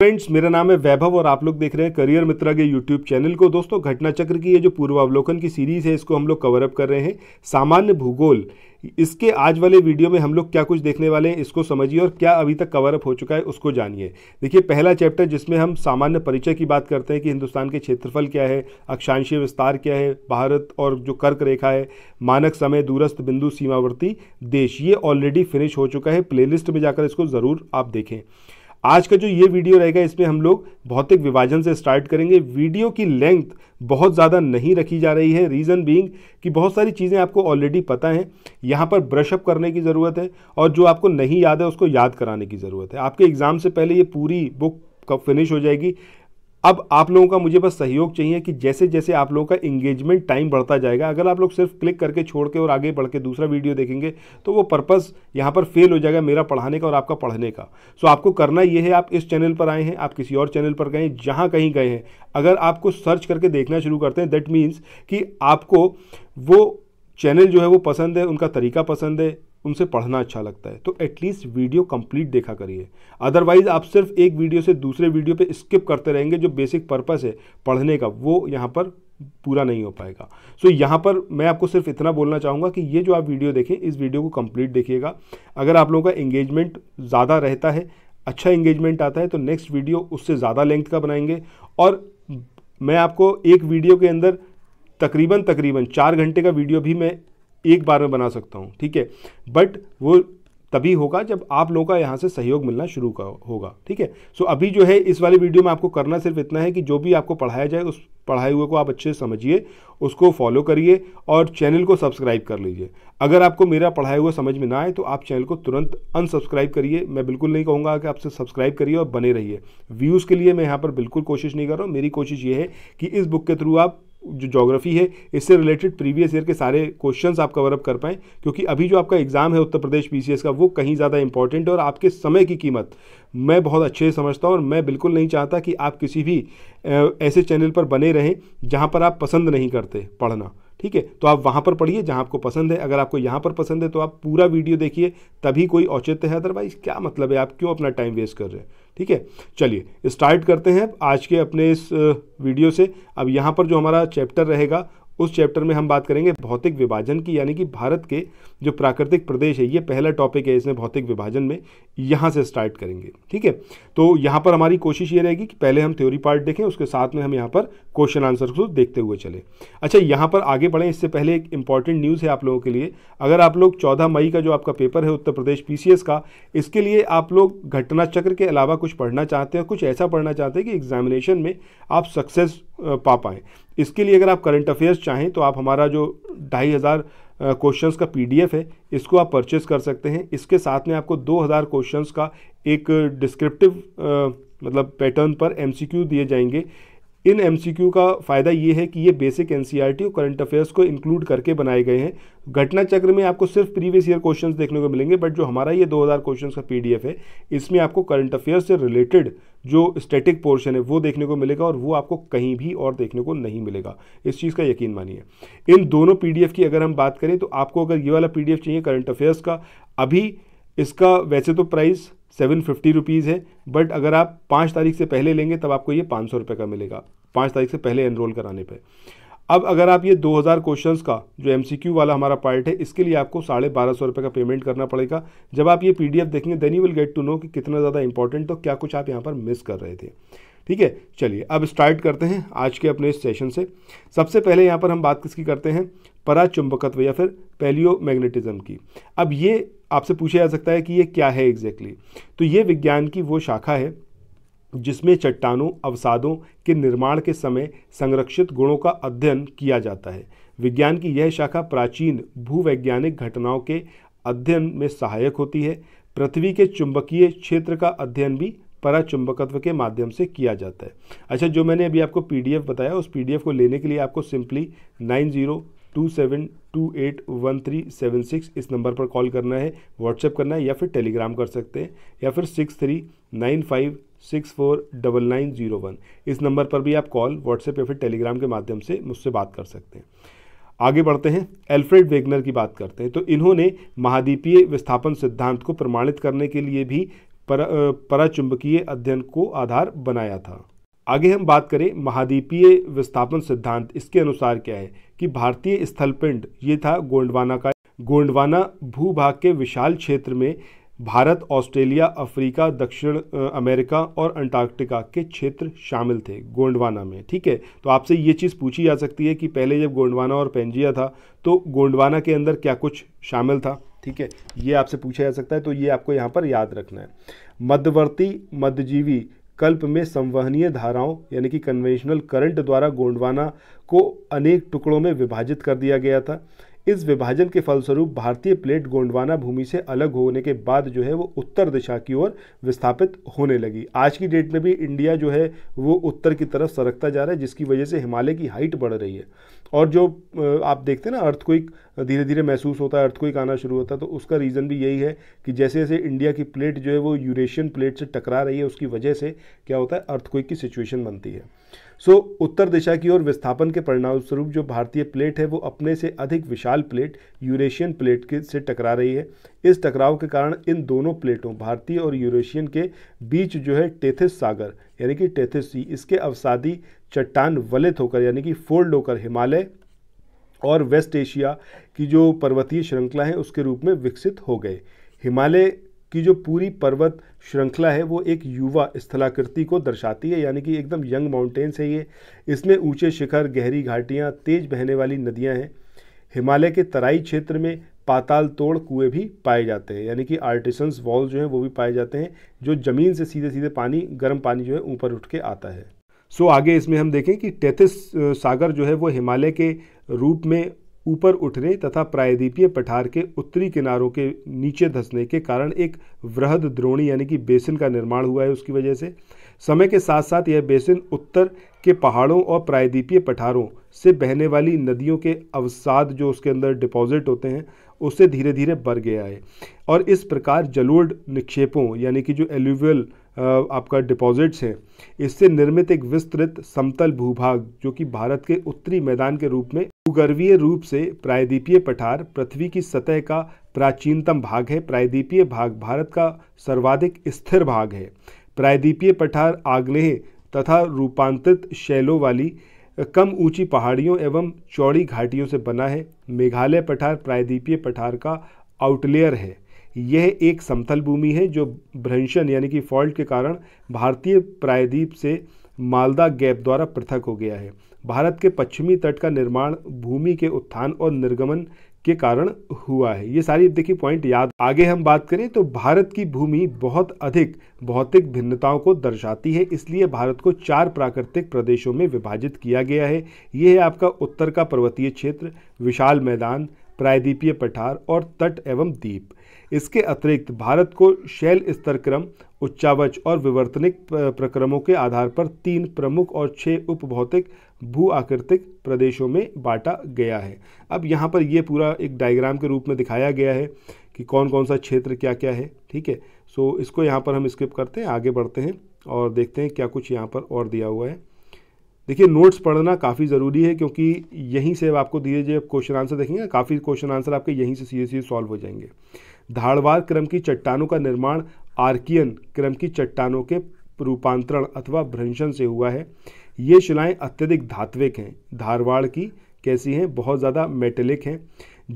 Friends मेरा नाम है वैभव और आप लोग देख रहे हैं करियर मित्रा के यूट्यूब चैनल को दोस्तों घटना चक्र की ये जो पूर्वावलोकन की सीरीज़ है इसको हम लोग कवरअप कर रहे हैं सामान्य भूगोल इसके आज वाले वीडियो में हम लोग क्या कुछ देखने वाले हैं इसको समझिए और क्या अभी तक कवरअप हो चुका है उसको जानिए देखिए पहला चैप्टर जिसमें हम सामान्य परिचय की बात करते हैं कि हिंदुस्तान के क्षेत्रफल क्या है अक्षांशीय विस्तार क्या है भारत और जो कर्क रेखा है मानक समय दूरस्थ बिंदु सीमावर्ती देश ये ऑलरेडी फिनिश हो चुका है प्ले में जाकर इसको ज़रूर आप देखें आज का जो ये वीडियो रहेगा इसमें हम लोग भौतिक विभाजन से स्टार्ट करेंगे वीडियो की लेंथ बहुत ज़्यादा नहीं रखी जा रही है रीज़न बीइंग कि बहुत सारी चीज़ें आपको ऑलरेडी पता हैं यहाँ पर ब्रशअप करने की ज़रूरत है और जो आपको नहीं याद है उसको याद कराने की ज़रूरत है आपके एग्ज़ाम से पहले ये पूरी बुक कब फिनिश हो जाएगी अब आप लोगों का मुझे बस सहयोग चाहिए कि जैसे जैसे आप लोगों का इंगेजमेंट टाइम बढ़ता जाएगा अगर आप लोग सिर्फ क्लिक करके छोड़ के और आगे बढ़ के दूसरा वीडियो देखेंगे तो वो पर्पज़ यहाँ पर फेल हो जाएगा मेरा पढ़ाने का और आपका पढ़ने का सो आपको करना ये है आप इस चैनल पर आए हैं आप किसी और चैनल पर गए जहाँ कहीं गए हैं अगर आपको सर्च करके देखना शुरू करते हैं दैट मीन्स कि आपको वो चैनल जो है वो पसंद है उनका तरीका पसंद है उनसे पढ़ना अच्छा लगता है तो एटलीस्ट वीडियो कंप्लीट देखा करिए अदरवाइज़ आप सिर्फ एक वीडियो से दूसरे वीडियो पे स्किप करते रहेंगे जो बेसिक पर्पज़ है पढ़ने का वो यहाँ पर पूरा नहीं हो पाएगा सो so, यहाँ पर मैं आपको सिर्फ इतना बोलना चाहूँगा कि ये जो आप वीडियो देखें इस वीडियो को कंप्लीट देखिएगा अगर आप लोगों का एंगेजमेंट ज़्यादा रहता है अच्छा एंगेजमेंट आता है तो नेक्स्ट वीडियो उससे ज़्यादा लेंथ का बनाएंगे और मैं आपको एक वीडियो के अंदर तकरीबन तकरीबन चार घंटे का वीडियो भी मैं एक बार में बना सकता हूँ ठीक है बट वो तभी होगा जब आप लोगों का यहाँ से सहयोग मिलना शुरू का होगा ठीक है सो अभी जो है इस वाली वीडियो में आपको करना सिर्फ इतना है कि जो भी आपको पढ़ाया जाए उस पढ़ाए हुए को आप अच्छे से समझिए उसको फॉलो करिए और चैनल को सब्सक्राइब कर लीजिए अगर आपको मेरा पढ़ाया हुआ समझ में ना आए तो आप चैनल को तुरंत अनसब्सक्राइब करिए मैं बिल्कुल नहीं कहूँगा कि आपसे सब्सक्राइब करिए और बने रहिए व्यूज़ के लिए मैं यहाँ पर बिल्कुल कोशिश नहीं कर रहा हूँ मेरी कोशिश ये है कि इस बुक के थ्रू आप जो जोग्राफ़ी है इससे रिलेटेड प्रीवियस ईयर के सारे क्वेश्चन आप कवर अप कर पाएँ क्योंकि अभी जो आपका एग्ज़ाम है उत्तर प्रदेश पी का वो कहीं ज़्यादा इंपॉर्टेंट है और आपके समय की कीमत मैं बहुत अच्छे से समझता हूँ और मैं बिल्कुल नहीं चाहता कि आप किसी भी ऐसे चैनल पर बने रहें जहाँ पर आप पसंद नहीं करते पढ़ना ठीक है तो आप वहाँ पर पढ़िए जहाँ आपको पसंद है अगर आपको यहाँ पर पसंद है तो आप पूरा वीडियो देखिए तभी कोई औचित्य है अदरवाइज क्या मतलब है आप क्यों अपना टाइम वेस्ट कर रहे हैं ठीक है चलिए स्टार्ट करते हैं आज के अपने इस वीडियो से अब यहाँ पर जो हमारा चैप्टर रहेगा उस चैप्टर में हम बात करेंगे भौतिक विभाजन की यानी कि भारत के जो प्राकृतिक प्रदेश है ये पहला टॉपिक है इसमें भौतिक विभाजन में यहाँ से स्टार्ट करेंगे ठीक है तो यहाँ पर हमारी कोशिश ये रहेगी कि पहले हम थ्योरी पार्ट देखें उसके साथ में हम यहाँ पर क्वेश्चन आंसर को देखते हुए चले अच्छा यहाँ पर आगे बढ़ें इससे पहले एक इंपॉर्टेंट न्यूज़ है आप लोगों के लिए अगर आप लोग चौदह मई का जो आपका पेपर है उत्तर प्रदेश पी का इसके लिए आप लोग घटना चक्र के अलावा कुछ पढ़ना चाहते हैं कुछ ऐसा पढ़ना चाहते हैं कि एग्जामिनेशन में आप सक्सेस पा पाएँ इसके लिए अगर आप करंट अफेयर्स चाहें तो आप हमारा जो ढाई हज़ार क्वेश्चन का पी है इसको आप परचेस कर सकते हैं इसके साथ में आपको दो हज़ार क्वेश्चन का एक डिस्क्रिप्टिव मतलब पैटर्न पर एम दिए जाएंगे इन एम का फ़ायदा ये है कि ये बेसिक एन e और करंट अफेयर्स को इंक्लूड करके बनाए गए हैं घटना चक्र में आपको सिर्फ प्रीवियस ईयर क्वेश्चन देखने को मिलेंगे बट जो हमारा ये 2000 क्वेश्चन का पी है इसमें आपको करंट अफेयर्स से रिलेटेड जो स्टैटिक पोर्शन है वो देखने को मिलेगा और वो आपको कहीं भी और देखने को नहीं मिलेगा इस चीज़ का यकीन मानिए इन दोनों पी की अगर हम बात करें तो आपको अगर ये वाला पी चाहिए करंट अफेयर्स का अभी इसका वैसे तो प्राइस सेवन फिफ्टी रुपीज़ है बट अगर आप पाँच तारीख से पहले लेंगे तब आपको ये पाँच सौ रुपये का मिलेगा पाँच तारीख से पहले एनरोल कराने पर अब अगर आप ये 2000 क्वेश्चंस का जो एम वाला हमारा पार्ट है इसके लिए आपको साढ़े बारह सौ रुपये का पेमेंट करना पड़ेगा जब आप ये पी देखेंगे then you will get to know कि कितना ज़्यादा इंपॉर्टेंट तो क्या कुछ आप यहाँ पर मिस कर रहे थे ठीक है चलिए अब स्टार्ट करते हैं आज के अपने इस सेशन से सबसे पहले यहाँ पर हम बात किसकी करते हैं पराचुंबकत्व या फिर मैग्नेटिज्म की अब ये आपसे पूछा जा सकता है कि ये क्या है एग्जैक्टली exactly? तो ये विज्ञान की वो शाखा है जिसमें चट्टानों अवसादों के निर्माण के समय संरक्षित गुणों का अध्ययन किया जाता है विज्ञान की यह शाखा प्राचीन भूवैज्ञानिक घटनाओं के अध्ययन में सहायक होती है पृथ्वी के चुंबकीय क्षेत्र का अध्ययन भी पराचुंबकत्व के माध्यम से किया जाता है अच्छा जो मैंने अभी आपको पीडीएफ बताया उस पीडीएफ को लेने के लिए आपको simply nine zero two seven two eight one three seven six इस नंबर पर कॉल करना है व्हाट्सएप करना है या फिर टेलीग्राम कर सकते हैं या फिर six three nine five six four double nine zero one इस नंबर पर भी आप कॉल व्हाट्सएप या फिर टेलीग्राम के माध्यम से मुझसे बात कर सकते हैं आगे बढ़ते हैं एल्फ्रेड वेगनर की बात करते हैं तो इन्होंने महाद्वीपीय विस्थापन सिद्धांत को प्रमाणित करने के लिए भी पर, पराचुंबकीय अध्ययन को आधार बनाया था आगे हम बात करें महाद्वीपीय विस्थापन सिद्धांत इसके अनुसार क्या है कि भारतीय स्थलपिंड ये था गोंडवाना का गोंडवाना भूभाग के विशाल क्षेत्र में भारत ऑस्ट्रेलिया अफ्रीका दक्षिण अमेरिका और अंटार्कटिका के क्षेत्र शामिल थे गोंडवाना में ठीक है तो आपसे ये चीज़ पूछी जा सकती है कि पहले जब गोंडवाना और पेंजिया था तो गोंडवाना के अंदर क्या कुछ शामिल था ठीक है ये आपसे पूछा जा सकता है तो ये आपको यहाँ पर याद रखना है मध्यवर्ती मध्यजीवी कल्प में संवहनीय धाराओं यानी कि कन्वेंशनल करंट द्वारा गोंडवाना को अनेक टुकड़ों में विभाजित कर दिया गया था इस विभाजन के फलस्वरूप भारतीय प्लेट गोंडवाना भूमि से अलग होने के बाद जो है वो उत्तर दिशा की ओर विस्थापित होने लगी आज की डेट में भी इंडिया जो है वो उत्तर की तरफ सरकता जा रहा है जिसकी वजह से हिमालय की हाइट बढ़ रही है और जो आप देखते हैं ना अर्थक्विक धीरे धीरे महसूस होता है अर्थक्वेक आना शुरू होता है तो उसका रीज़न भी यही है कि जैसे जैसे इंडिया की प्लेट जो है वो यूरेशियन प्लेट से टकरा रही है उसकी वजह से क्या होता है अर्थक्वेक की सिचुएशन बनती है सो so, उत्तर दिशा की ओर विस्थापन के परिणामस्वरूप जो भारतीय प्लेट है वो अपने से अधिक विशाल प्लेट यूरेशियन प्लेट के से टकरा रही है इस टकराव के कारण इन दोनों प्लेटों भारतीय और यूरेशियन के बीच जो है टेथिस सागर यानी कि टेथिस सी इसके अवसादी चट्टान वलित होकर यानी कि फोल्ड होकर हिमालय और वेस्ट एशिया की जो पर्वतीय श्रृंखला है उसके रूप में विकसित हो गए हिमालय की जो पूरी पर्वत श्रृंखला है वो एक युवा स्थलाकृति को दर्शाती है यानी कि एकदम यंग माउंटेन्स है ये इसमें ऊंचे शिखर गहरी घाटियाँ तेज बहने वाली नदियाँ हैं हिमालय के तराई क्षेत्र में पाताल तोड़ कुएँ भी पाए जाते हैं यानी कि आर्टिसंस वॉल जो हैं वो भी पाए जाते हैं जो ज़मीन से सीधे सीधे पानी गर्म पानी जो है ऊपर उठ के आता है सो so, आगे इसमें हम देखें कि टेथिस सागर जो है वो हिमालय के रूप में ऊपर उठने तथा प्रायद्वीपीय पठार के उत्तरी किनारों के नीचे धंसने के कारण एक वृहद द्रोणी यानी कि बेसिन का निर्माण हुआ है उसकी वजह से समय के साथ साथ यह बेसिन उत्तर के पहाड़ों और प्रायद्वीपीय पठारों से बहने वाली नदियों के अवसाद जो उसके अंदर डिपॉजिट होते हैं उससे धीरे धीरे भर गया है और इस प्रकार जलोड़ निक्षेपों यानी कि जो एल्यूवियल आपका डिपॉजिट्स हैं इससे निर्मित एक विस्तृत समतल भूभाग जो कि भारत के उत्तरी मैदान के रूप में भूगर्भीय रूप से प्रायद्वीपीय पठार पृथ्वी की सतह का प्राचीनतम भाग है प्रायद्वीपीय भाग भारत का सर्वाधिक स्थिर भाग है प्रायद्वीपीय पठार आग्नेय तथा रूपांतरित शैलों वाली कम ऊंची पहाड़ियों एवं चौड़ी घाटियों से बना है मेघालय पठार प्रायद्वीपीय पठार का आउटलेयर है यह एक समतल भूमि है जो भ्रंशन यानी कि फॉल्ट के कारण भारतीय प्रायद्वीप से मालदा गैप द्वारा पृथक हो गया है भारत के पश्चिमी तट का निर्माण भूमि के उत्थान और निर्गमन के कारण हुआ है ये सारी देखिए पॉइंट याद आगे हम बात करें तो भारत की भूमि बहुत अधिक भौतिक भिन्नताओं को दर्शाती है इसलिए भारत को चार प्राकृतिक प्रदेशों में विभाजित किया गया है ये है आपका उत्तर का पर्वतीय क्षेत्र विशाल मैदान प्रायद्वीपीय पठार और तट एवं द्वीप इसके अतिरिक्त भारत को शैल स्तर क्रम उच्चावच और विवर्तनिक प्रक्रमों के आधार पर तीन प्रमुख और छः उपभौतिक भू आकृतिक प्रदेशों में बांटा गया है अब यहाँ पर ये पूरा एक डायग्राम के रूप में दिखाया गया है कि कौन कौन सा क्षेत्र क्या क्या है ठीक है सो इसको यहाँ पर हम स्किप करते हैं आगे बढ़ते हैं और देखते हैं क्या कुछ यहाँ पर और दिया हुआ है देखिए नोट्स पढ़ना काफ़ी ज़रूरी है क्योंकि यहीं से आपको धीरे धीरे क्वेश्चन आंसर देखेंगे काफ़ी क्वेश्चन आंसर आपके यहीं से सीधे सीधे सॉल्व हो जाएंगे धारवार क्रम की चट्टानों का निर्माण आर्कियन क्रम की चट्टानों के रूपांतरण अथवा भ्रंशन से हुआ है ये शिलाएं अत्यधिक धात्विक हैं धारवाड़ की कैसी हैं बहुत ज़्यादा मेटेलिक हैं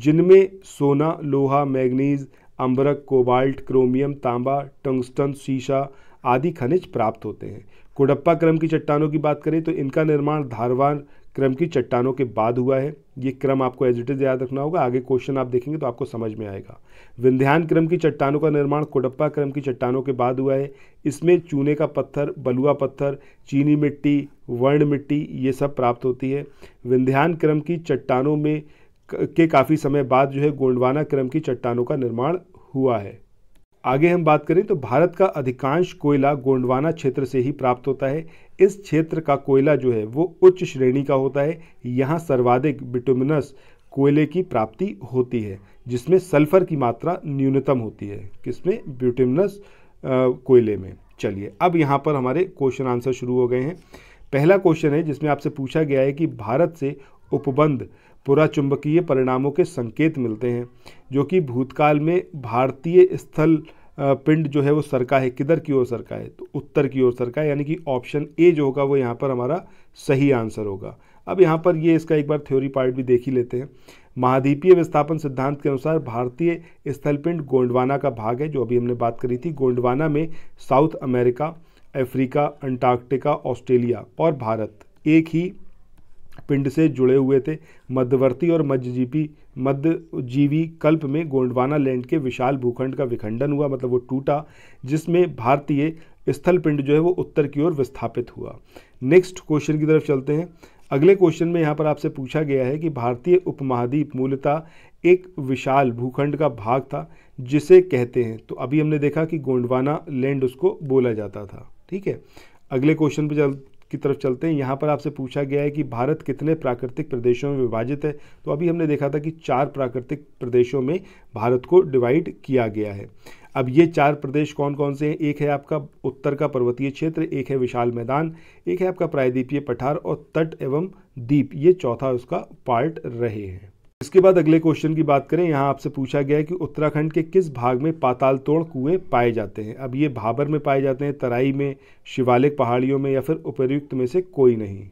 जिनमें सोना लोहा मैग्नीज अम्बरक कोबाल्ट क्रोमियम तांबा टंगस्टन शीशा आदि खनिज प्राप्त होते हैं कोडप्पा क्रम की चट्टानों की बात करें तो इनका निर्माण धारवान क्रम की चट्टानों के बाद हुआ है ये क्रम आपको एजिटेज याद रखना होगा आगे क्वेश्चन आप देखेंगे तो आपको समझ में आएगा विंध्यान क्रम की चट्टानों का निर्माण कोडप्पा क्रम की चट्टानों के बाद हुआ है इसमें चूने का पत्थर बलुआ पत्थर चीनी मिट्टी वर्ण मिट्टी ये सब प्राप्त होती है विंध्यान क्रम की चट्टानों में के काफ़ी समय बाद जो है गोंडवाना क्रम की चट्टानों का निर्माण हुआ है आगे हम बात करें तो भारत का अधिकांश कोयला गोंडवाना क्षेत्र से ही प्राप्त होता है इस क्षेत्र का कोयला जो है वो उच्च श्रेणी का होता है यहाँ सर्वाधिक बिटुमिनस कोयले की प्राप्ति होती है जिसमें सल्फर की मात्रा न्यूनतम होती है किसमें ब्यूटिमनस कोयले में चलिए अब यहाँ पर हमारे क्वेश्चन आंसर शुरू हो गए हैं पहला क्वेश्चन है जिसमें आपसे पूछा गया है कि भारत से उपबंध पुराचुंबकीय परिणामों के संकेत मिलते हैं जो कि भूतकाल में भारतीय स्थल पिंड जो है वो सरका है किधर की ओर सरका है तो उत्तर की ओर सरका है यानी कि ऑप्शन ए जो होगा वो यहाँ पर हमारा सही आंसर होगा अब यहाँ पर ये इसका एक बार थ्योरी पार्ट भी देख ही लेते हैं महाद्वीपीय विस्थापन सिद्धांत के अनुसार भारतीय स्थलपिंड गोंडवाना का भाग है जो अभी हमने बात करी थी गोंडवाना में South America Africa Antarctica Australia और भारत एक ही पिंड से जुड़े हुए थे मध्यवर्ती और मध्यजीवी मध्यजीवी कल्प में गोंडवाना लैंड के विशाल भूखंड का विखंडन हुआ मतलब वो टूटा जिसमें भारतीय स्थल पिंड जो है वो उत्तर की ओर विस्थापित हुआ नेक्स्ट क्वेश्चन की तरफ चलते हैं अगले क्वेश्चन में यहाँ पर आपसे पूछा गया है कि भारतीय उपमहाद्वीप मूलतः एक विशाल भूखंड का भाग था जिसे कहते हैं तो अभी हमने देखा कि गोंडवाना लैंड उसको बोला जाता था ठीक है अगले क्वेश्चन पर चल की तरफ चलते हैं यहाँ पर आपसे पूछा गया है कि भारत कितने प्राकृतिक प्रदेशों में विभाजित है तो अभी हमने देखा था कि चार प्राकृतिक प्रदेशों में भारत को डिवाइड किया गया है अब ये चार प्रदेश कौन कौन से हैं एक है आपका उत्तर का पर्वतीय क्षेत्र एक है विशाल मैदान एक है आपका प्रायद्वीपीय पठार और तट एवं द्वीप ये चौथा उसका पार्ट रहे हैं इसके बाद अगले क्वेश्चन की बात करें यहाँ आपसे पूछा गया है कि उत्तराखंड के किस भाग में पाताल तोड़ कुएं पाए जाते हैं अब ये भाबर में पाए जाते हैं तराई में शिवालिक पहाड़ियों में या फिर उपयुक्त में से कोई नहीं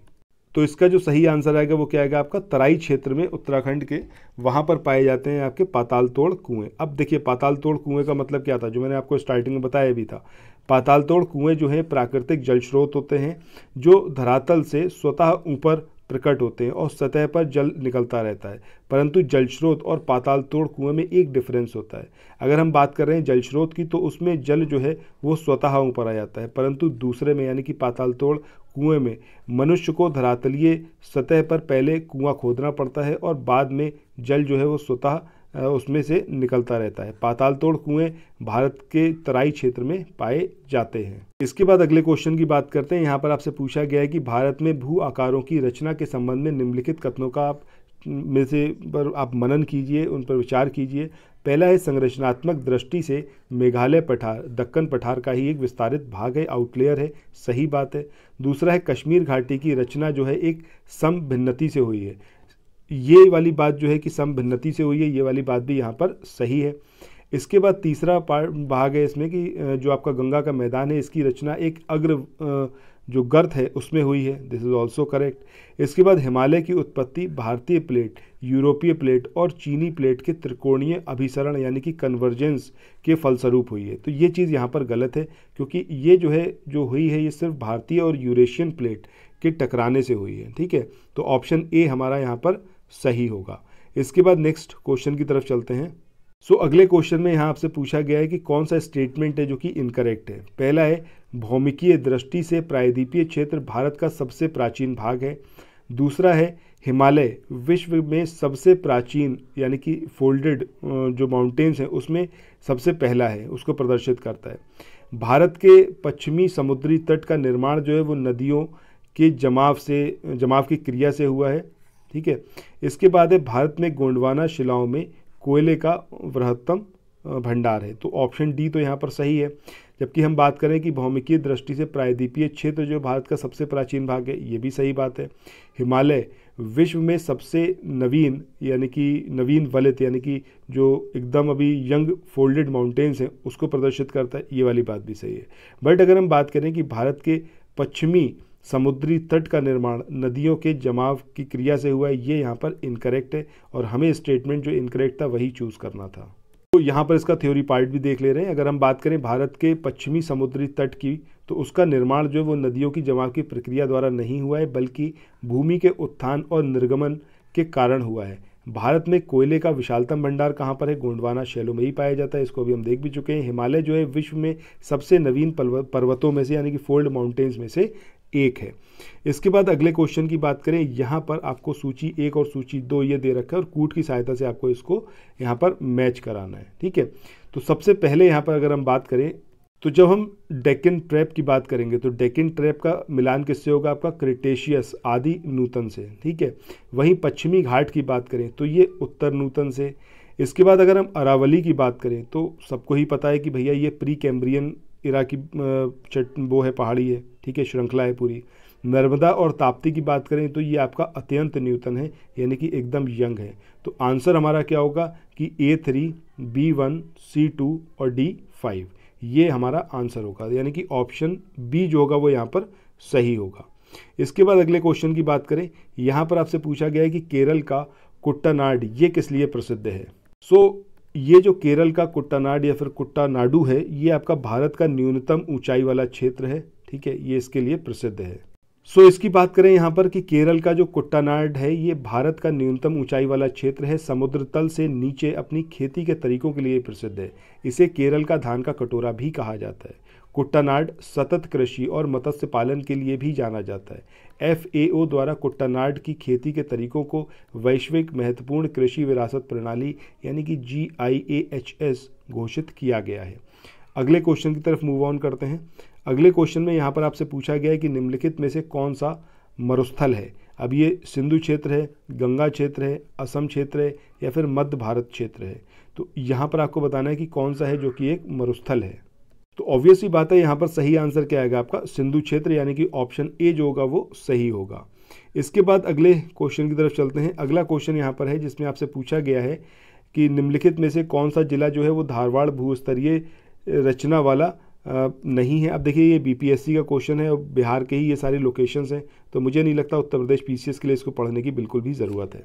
तो इसका जो सही आंसर आएगा वो क्या आएगा आपका तराई क्षेत्र में उत्तराखंड के वहाँ पर पाए जाते हैं आपके पाताल तोड़ कुएँ अब देखिए पाताल तोड़ कुएँ का मतलब क्या था जो मैंने आपको स्टार्टिंग में बताया भी था पाताल तोड़ कुएँ जो हैं प्राकृतिक जल स्रोत होते हैं जो धरातल से स्वतः ऊपर प्रकट होते हैं और सतह पर जल निकलता रहता है परंतु जल स्रोत और पाताल तोड़ कुएं में एक डिफरेंस होता है अगर हम बात कर रहे हैं जल स्रोत की तो उसमें जल जो है वो स्वतः ऊपर आ जाता है परंतु दूसरे में यानी कि पाताल तोड़ कुएं में मनुष्य को धरातलीय सतह पर पहले कुआं खोदना पड़ता है और बाद में जल जो है वो स्वतः उसमें से निकलता रहता है पाताल तोड़ कुएँ भारत के तराई क्षेत्र में पाए जाते हैं इसके बाद अगले क्वेश्चन की बात करते हैं यहाँ पर आपसे पूछा गया है कि भारत में भू आकारों की रचना के संबंध में निम्नलिखित कथनों का आप में से पर आप मनन कीजिए उन पर विचार कीजिए पहला है संरचनात्मक दृष्टि से मेघालय पठार दक्कन पठार का ही एक विस्तारित भाग है आउटलेयर है सही बात है दूसरा है कश्मीर घाटी की रचना जो है एक सम भिन्नति से हुई है ये वाली बात जो है कि सम भिन्नति से हुई है ये वाली बात भी यहाँ पर सही है इसके बाद तीसरा पार्ट भाग है इसमें कि जो आपका गंगा का मैदान है इसकी रचना एक अग्र जो गर्थ है उसमें हुई है दिस इज़ ऑल्सो करेक्ट इसके बाद हिमालय की उत्पत्ति भारतीय प्लेट यूरोपीय प्लेट और चीनी प्लेट के त्रिकोणीय अभिसरण यानी कि कन्वर्जेंस के फलस्वरूप हुई है तो ये चीज़ यहाँ पर गलत है क्योंकि ये जो है जो हुई है ये सिर्फ भारतीय और यूरेशियन प्लेट के टकराने से हुई है ठीक है तो ऑप्शन ए हमारा यहाँ पर सही होगा इसके बाद नेक्स्ट क्वेश्चन की तरफ चलते हैं सो so, अगले क्वेश्चन में यहाँ आपसे पूछा गया है कि कौन सा स्टेटमेंट है जो कि इनकरेक्ट है पहला है भौमिकीय दृष्टि से प्रायद्वीपीय क्षेत्र भारत का सबसे प्राचीन भाग है दूसरा है हिमालय विश्व में सबसे प्राचीन यानी कि फोल्डेड जो माउंटेन्स हैं उसमें सबसे पहला है उसको प्रदर्शित करता है भारत के पश्चिमी समुद्री तट का निर्माण जो है वो नदियों के जमाव से जमाव की क्रिया से हुआ है ठीक है इसके बाद है भारत में गोंडवाना शिलाओं में कोयले का बृहत्तम भंडार है तो ऑप्शन डी तो यहाँ पर सही है जबकि हम बात करें कि भौमिकीय दृष्टि से प्रायद्वीपीय क्षेत्र जो भारत का सबसे प्राचीन भाग है ये भी सही बात है हिमालय विश्व में सबसे नवीन यानी कि नवीन वलित यानी कि जो एकदम अभी यंग फोल्डेड माउंटेन्स हैं उसको प्रदर्शित करता है ये वाली बात भी सही है बट अगर हम बात करें कि भारत के पश्चिमी समुद्री तट का निर्माण नदियों के जमाव की क्रिया से हुआ है ये यहाँ पर इनकरेक्ट है और हमें स्टेटमेंट जो इनकरेक्ट था वही चूज़ करना था तो यहाँ पर इसका थ्योरी पार्ट भी देख ले रहे हैं अगर हम बात करें भारत के पश्चिमी समुद्री तट की तो उसका निर्माण जो है वो नदियों की जमाव की प्रक्रिया द्वारा नहीं हुआ है बल्कि भूमि के उत्थान और निर्गमन के कारण हुआ है भारत में कोयले का विशालतम भंडार कहाँ पर है गोंडवाना शैलों में ही पाया जाता है इसको भी हम देख भी चुके हैं हिमालय जो है विश्व में सबसे नवीन पर्वतों में से यानी कि फोल्ड माउंटेन्स में से एक है इसके बाद अगले क्वेश्चन की बात करें यहाँ पर आपको सूची एक और सूची दो ये दे रखा है और कूट की सहायता से आपको इसको यहाँ पर मैच कराना है ठीक है तो सबसे पहले यहाँ पर अगर हम बात करें तो जब हम डेकिन ट्रैप की बात करेंगे तो डेकिन ट्रैप का मिलान किससे होगा आपका क्रिटेशियस आदि नूतन से ठीक है वहीं पश्चिमी घाट की बात करें तो ये उत्तर नूतन से इसके बाद अगर हम अरावली की बात करें तो सबको ही पता है कि भैया ये प्री कैम्ब्रियन इराकी चट वो है पहाड़ी है ठीक है श्रृंखला है पूरी नर्मदा और ताप्ती की बात करें तो ये आपका अत्यंत न्यूतन है यानी कि एकदम यंग है तो आंसर हमारा क्या होगा कि A three B one C two और डी फाइव ये हमारा आंसर होगा यानी कि ऑप्शन बी जो होगा वो यहाँ पर सही होगा इसके बाद अगले क्वेश्चन की बात करें यहाँ पर आपसे पूछा गया है कि केरल का कुट्टनाड ये किस लिए प्रसिद्ध है सो so, ये जो केरल का कुट्टानाड या फिर कुट्टानाडू है ये आपका भारत का न्यूनतम ऊंचाई वाला क्षेत्र है ठीक है ये इसके लिए प्रसिद्ध है सो इसकी बात करें यहाँ पर कि केरल का जो कुट्टानाड है ये भारत का न्यूनतम ऊंचाई वाला क्षेत्र है समुद्र तल से नीचे अपनी खेती के तरीकों के लिए प्रसिद्ध है इसे केरल का धान का कटोरा भी कहा जाता है कुट्टानाड सतत कृषि और मत्स्य पालन के लिए भी जाना जाता है एफएओ द्वारा कुट्टानाड की खेती के तरीकों को वैश्विक महत्वपूर्ण कृषि विरासत प्रणाली यानी कि जी घोषित किया गया है अगले क्वेश्चन की तरफ मूव ऑन करते हैं अगले क्वेश्चन में यहाँ पर आपसे पूछा गया है कि निम्नलिखित में से कौन सा मरुस्थल है अब ये सिंधु क्षेत्र है गंगा क्षेत्र है असम क्षेत्र है या फिर मध्य भारत क्षेत्र है तो यहाँ पर आपको बताना है कि कौन सा है जो कि एक मरुस्थल है तो ऑब्वियसली बात है यहाँ पर सही आंसर क्या आएगा आपका सिंधु क्षेत्र यानी कि ऑप्शन ए जो होगा वो सही होगा इसके बाद अगले क्वेश्चन की तरफ चलते हैं अगला क्वेश्चन यहाँ पर है जिसमें आपसे पूछा गया है कि निम्नलिखित में से कौन सा जिला जो है वो धारवाड़ भूस्तरीय रचना वाला नहीं है अब देखिए ये बीपीएससी का क्वेश्चन है और बिहार के ही ये सारी लोकेशंस हैं तो मुझे नहीं लगता उत्तर प्रदेश पीसीएस के लिए इसको पढ़ने की बिल्कुल भी ज़रूरत है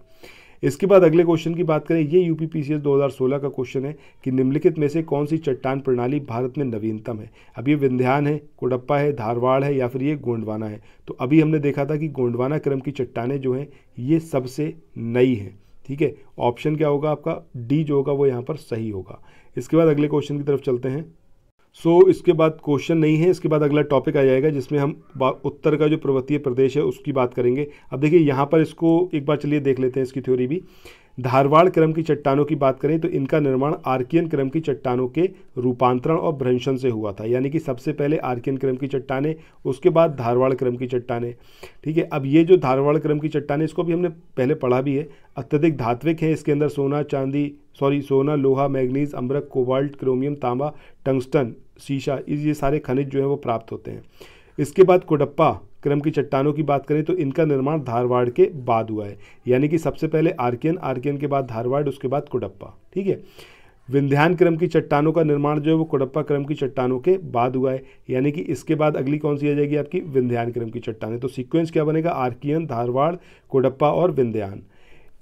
इसके बाद अगले क्वेश्चन की बात करें ये यू पी 2016 का क्वेश्चन है कि निम्नलिखित में से कौन सी चट्टान प्रणाली भारत में नवीनतम है अब ये विंध्यान है कोडप्पा है धारवाड़ है या फिर ये गोंडवाना है तो अभी हमने देखा था कि गोंडवाना क्रम की चट्टाने जो हैं ये सबसे नई हैं ठीक है ऑप्शन क्या होगा आपका डी जो होगा वो यहाँ पर सही होगा इसके बाद अगले क्वेश्चन की तरफ चलते हैं सो so, इसके बाद क्वेश्चन नहीं है इसके बाद अगला टॉपिक आ जाएगा जिसमें हम उत्तर का जो पर्वतीय प्रदेश है उसकी बात करेंगे अब देखिए यहाँ पर इसको एक बार चलिए देख लेते हैं इसकी थ्योरी भी धारवाड़ क्रम की चट्टानों की बात करें तो इनका निर्माण आर्कियन क्रम की चट्टानों के रूपांतरण और भ्रंशन से हुआ था यानी कि सबसे पहले आर्कियन क्रम की चट्टाने उसके बाद धारवाड़ क्रम की चट्टाने ठीक है अब ये जो धारवाड़ क्रम की चट्टाने इसको भी हमने पहले पढ़ा भी है अत्यधिक धात्विक हैं इसके अंदर सोना चांदी सॉरी सोना लोहा मैग्नीज अमरक कोबाल्ट क्रोमियम तांबा टंगस्टन शीशा ये सारे खनिज जो है वो प्राप्त होते हैं इसके बाद कोडप्पा क्रम की चट्टानों की बात करें तो इनका निर्माण धारवाड़ के बाद हुआ है यानी कि सबसे पहले आर्कियन आर्कियन के बाद धारवाड़ उसके बाद कोडप्पा ठीक है विंध्यान क्रम की चट्टानों का निर्माण जो है वो कुड़प्पा क्रम की चट्टानों के बाद हुआ है यानी कि इसके बाद अगली कौन सी आ जाएगी आपकी विंध्यान क्रम की चट्टानें तो सीक्वेंस क्या बनेगा आर्कियन धारवाड़ कुड़प्पा और विंध्यान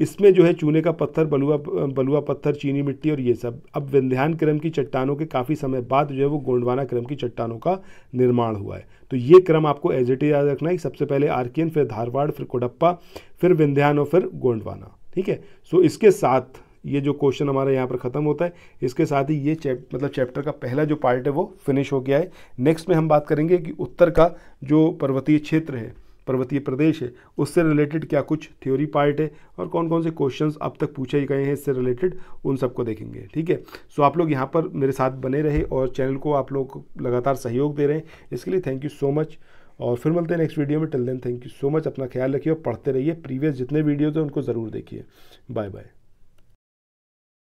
इसमें जो है चूने का पत्थर बलुआ बलुआ पत्थर चीनी मिट्टी और ये सब अब विंध्यान क्रम की चट्टानों के काफ़ी समय बाद जो है वो गोंडवाना क्रम की चट्टानों का निर्माण हुआ है तो ये क्रम आपको एज इट याद रखना है सबसे पहले आर्कियन फिर धारवाड़ फिर कोडप्पा फिर विंध्यान और फिर गोंडवाना ठीक है सो इसके साथ ये जो क्वेश्चन हमारा यहाँ पर ख़त्म होता है इसके साथ ही ये चैप मतलब चैप्टर का पहला जो पार्ट है वो फिनिश हो गया है नेक्स्ट में हम बात करेंगे कि उत्तर का जो पर्वतीय क्षेत्र है पर्वतीय प्रदेश है उससे रिलेटेड क्या कुछ थ्योरी पार्ट है और कौन कौन से क्वेश्चंस अब तक पूछे गए हैं इससे रिलेटेड उन सबको देखेंगे ठीक है सो आप लोग यहाँ पर मेरे साथ बने रहे और चैनल को आप लोग लगातार सहयोग दे रहे हैं इसके लिए थैंक यू सो मच और फिर मिलते हैं नेक्स्ट वीडियो में till then thank you so much अपना ख्याल रखिए और पढ़ते रहिए प्रीवियस जितने वीडियोज़ हैं उनको ज़रूर देखिए बाय बाय